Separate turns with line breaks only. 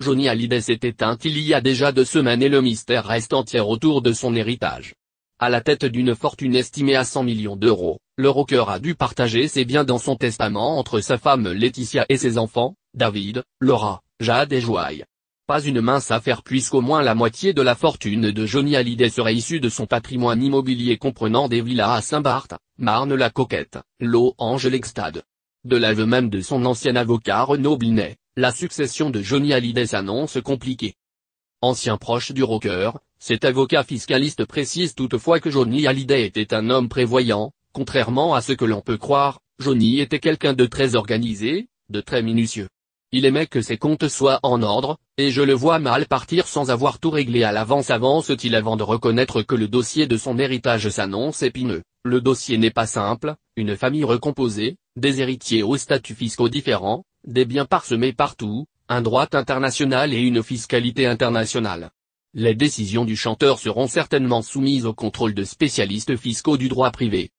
Johnny Hallyday s'est éteint il y a déjà deux semaines et le mystère reste entier autour de son héritage. À la tête d'une fortune estimée à 100 millions d'euros, le rocker a dû partager ses biens dans son testament entre sa femme Laetitia et ses enfants, David, Laura, Jade et Joaille. Pas une mince affaire puisqu'au moins la moitié de la fortune de Johnny Hallyday serait issue de son patrimoine immobilier comprenant des villas à Saint-Barth, Marne-la-Coquette, Loange-l'Extade. De l'aveu même de son ancien avocat Renaud Blinet, la succession de Johnny Hallyday s'annonce compliquée. Ancien proche du rocker, cet avocat fiscaliste précise toutefois que Johnny Hallyday était un homme prévoyant, contrairement à ce que l'on peut croire, Johnny était quelqu'un de très organisé, de très minutieux. Il aimait que ses comptes soient en ordre, et je le vois mal partir sans avoir tout réglé à l'avance t il avant de reconnaître que le dossier de son héritage s'annonce épineux. Le dossier n'est pas simple, une famille recomposée, des héritiers aux statuts fiscaux différents, des biens parsemés partout, un droit international et une fiscalité internationale. Les décisions du chanteur seront certainement soumises au contrôle de spécialistes fiscaux du droit privé.